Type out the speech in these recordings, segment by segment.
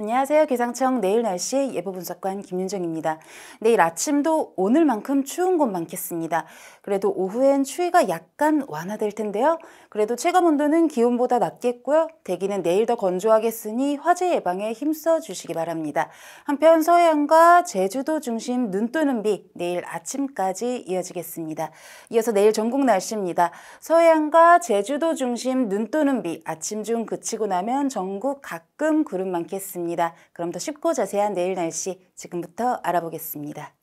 안녕하세요. 기상청 내일 날씨 예보 분석관 김윤정입니다. 내일 아침도 오늘만큼 추운 곳 많겠습니다. 그래도 오후엔 추위가 약간 완화될 텐데요. 그래도 체감 온도는 기온보다 낮겠고요. 대기는 내일 더 건조하겠으니 화재 예방에 힘써 주시기 바랍니다. 한편 서해안과 제주도 중심 눈 또는 비 내일 아침까지 이어지겠습니다. 이어서 내일 전국 날씨입니다. 서해안과 제주도 중심 눈 또는 비 아침 중 그치고 나면 전국 가끔 구름 많겠습니다. 겁니다. 그럼 더 쉽고 자세한 내일 날씨 지금부터 알아보겠습니다.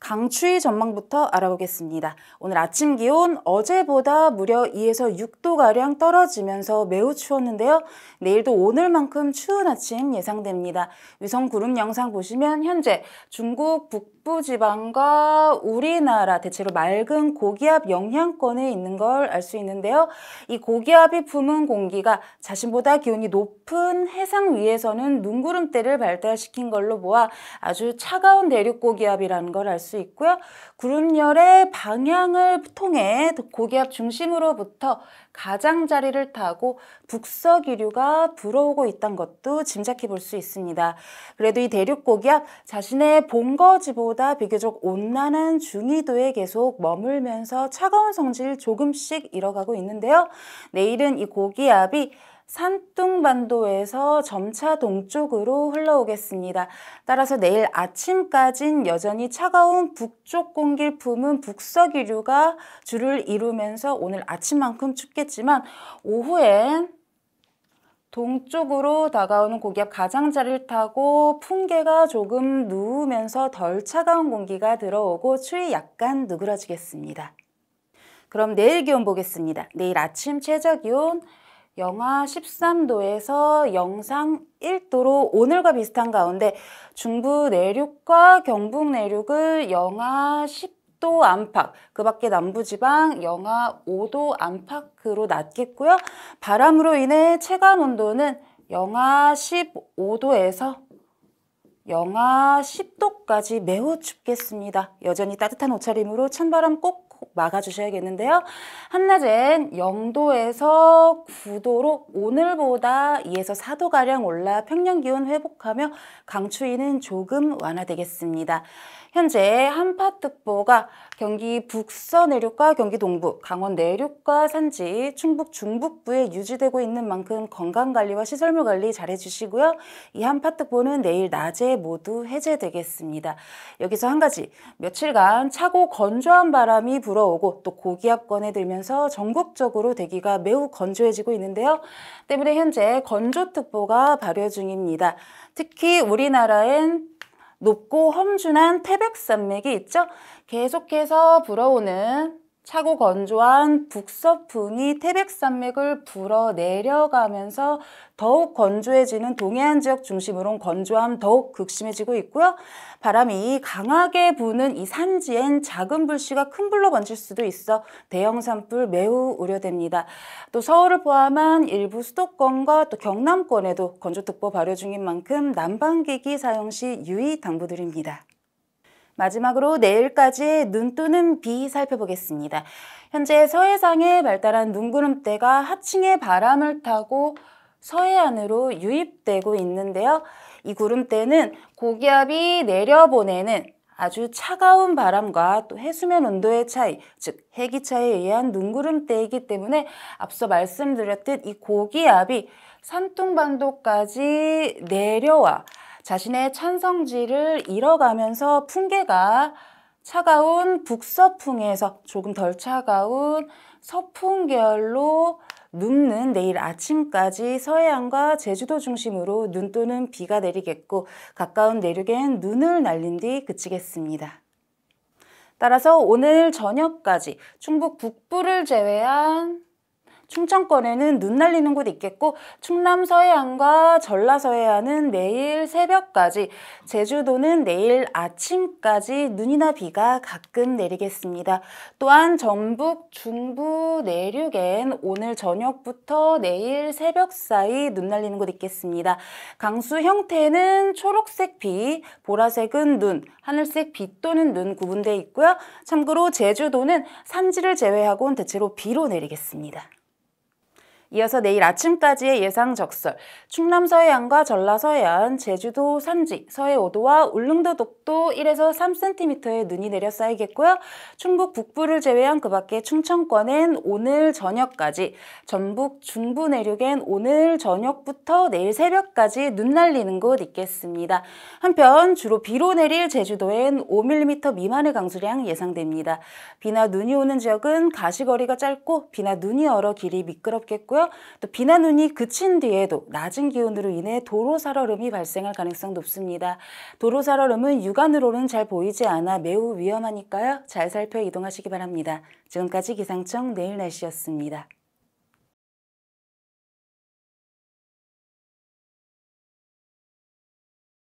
강추위 전망부터 알아보겠습니다. 오늘 아침 기온 어제보다 무려 2에서 6도가량 떨어지면서 매우 추웠는데요. 내일도 오늘만큼 추운 아침 예상됩니다. 위성 구름 영상 보시면 현재 중국 북부 지방과 우리나라 대체로 맑은 고기압 영향권에 있는 걸 알 수 있는데요. 이 고기압이 품은 공기가 자신보다 기온이 높은 해상 위에서는 눈구름대를 발달시킨 걸로 보아 아주 차가운 대륙 고기압이라는 걸알수 수 있고요. 그룹열의 방향을 통해 고기압 중심으로부터 가장자리를 타고 북서기류가 불어오고 있다는 것도 짐작해 볼 수 있습니다. 그래도 이 대륙고기압 자신의 본거지보다 비교적 온난한 중위도에 계속 머물면서 차가운 성질 조금씩 잃어가고 있는데요. 내일은 이 고기압이 산둥반도에서 점차 동쪽으로 흘러오겠습니다. 따라서 내일 아침까진 여전히 차가운 북쪽 공기를 품은 북서기류가 주를 이루면서 오늘 아침만큼 춥겠지만 오후엔 동쪽으로 다가오는 고기압 가장자리를 타고 풍계가 조금 누우면서 덜 차가운 공기가 들어오고 추위 약간 누그러지겠습니다. 그럼 내일 기온 보겠습니다. 내일 아침 최저기온 영하 13도에서 영상 1도로 오늘과 비슷한 가운데 중부 내륙과 경북 내륙을 영하 10도 안팎, 그 밖에 남부지방 영하 5도 안팎으로 낮겠고요. 바람으로 인해 체감 온도는 영하 15도에서 영하 10도까지 매우 춥겠습니다. 여전히 따뜻한 옷차림으로 찬바람 꼭 막아주셔야겠는데요. 한낮엔 0도에서 9도로 오늘보다 2에서 4도가량 올라 평년기온 회복하며 강추위는 조금 완화되겠습니다. 현재 한파특보가 경기 북서 내륙과 경기 동부, 강원 내륙과 산지, 충북 중북부에 유지되고 있는 만큼 건강관리와 시설물관리 잘해주시고요. 이 한파특보는 내일 낮에 모두 해제되겠습니다. 여기서 한 가지, 며칠간 차고 건조한 바람이 부 불어오고 또 고기압권에 들면서 전국적으로 대기가 매우 건조해지고 있는데요. 때문에 현재 건조특보가 발효 중입니다. 특히 우리나라엔 높고 험준한 태백산맥이 있죠. 계속해서 불어오는 차고 건조한 북서풍이 태백산맥을 불어 내려가면서 더욱 건조해지는 동해안 지역 중심으로 건조함 더욱 극심해지고 있고요. 바람이 강하게 부는 이 산지엔 작은 불씨가 큰 불로 번질 수도 있어 대형 산불 매우 우려됩니다. 또 서울을 포함한 일부 수도권과 또 경남권에도 건조특보 발효 중인 만큼 난방기기 사용 시 유의 당부드립니다. 마지막으로 내일까지의 눈 뜨는 비 살펴보겠습니다. 현재 서해상에 발달한 눈구름대가 하층의 바람을 타고 서해안으로 유입되고 있는데요. 이 구름대는 고기압이 내려보내는 아주 차가운 바람과 또 해수면 온도의 차이, 즉 해기차에 의한 눈구름대이기 때문에 앞서 말씀드렸듯 이 고기압이 산둥반도까지 내려와 자신의 찬성지를 잃어가면서 풍계가 차가운 북서풍에서 조금 덜 차가운 서풍 계열로 눕는 내일 아침까지 서해안과 제주도 중심으로 눈 또는 비가 내리겠고 가까운 내륙엔 눈을 날린 뒤 그치겠습니다. 따라서 오늘 저녁까지 충북 북부를 제외한 충청권에는 눈 날리는 곳 있겠고 충남 서해안과 전라 서해안은 내일 새벽까지 제주도는 내일 아침까지 눈이나 비가 가끔 내리겠습니다. 또한 전북 중부 내륙엔 오늘 저녁부터 내일 새벽 사이 눈 날리는 곳 있겠습니다. 강수 형태는 초록색 비, 보라색은 눈, 하늘색 비 또는 눈 구분돼 있고요. 참고로 제주도는 산지를 제외하고는 대체로 비로 내리겠습니다. 이어서 내일 아침까지의 예상 적설, 충남 서해안과 전라 서해안, 제주도 산지, 서해 5도와 울릉도 독도 1에서 3cm의 눈이 내려 쌓이겠고요. 충북 북부를 제외한 그 밖에 충청권엔 오늘 저녁까지, 전북 중부 내륙엔 오늘 저녁부터 내일 새벽까지 눈 날리는 곳 있겠습니다. 한편 주로 비로 내릴 제주도엔 5mm 미만의 강수량 예상됩니다. 비나 눈이 오는 지역은 가시거리가 짧고 비나 눈이 얼어 길이 미끄럽겠고요. 있고요. 또 비나 눈이 그친 뒤에도 낮은 기온으로 인해 도로살얼음이 발생할 가능성 높습니다. 도로살얼음은 육안으로는 잘 보이지 않아 매우 위험하니까요. 잘 살펴 이동하시기 바랍니다. 지금까지 기상청 내일 날씨였습니다.